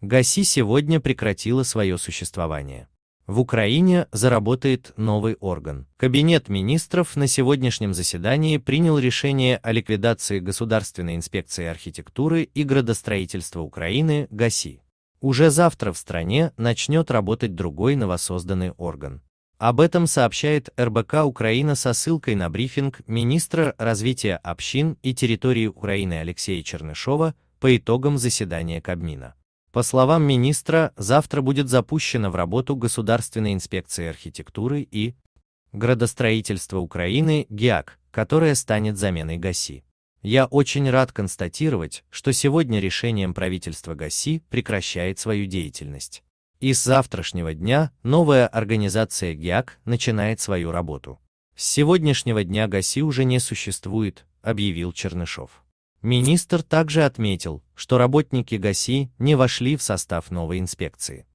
ГАСИ сегодня прекратила свое существование. В Украине заработает новый орган. Кабинет министров на сегодняшнем заседании принял решение о ликвидации Государственной инспекции архитектуры и градостроительства Украины ГАСИ. Уже завтра в стране начнет работать другой новосозданный орган. Об этом сообщает РБК Украина со ссылкой на брифинг министра развития общин и территории Украины Алексея Чернышова по итогам заседания Кабмина. По словам министра, завтра будет запущена в работу Государственная инспекция архитектуры и градостроительства Украины ГИАК, которая станет заменой ГАСИ. Я очень рад констатировать, что сегодня решением правительства ГАСИ прекращает свою деятельность. И с завтрашнего дня новая организация ГИАК начинает свою работу. С сегодняшнего дня ГАСИ уже не существует, объявил Чернышов. Министр также отметил, что работники ГАСИ не вошли в состав новой инспекции.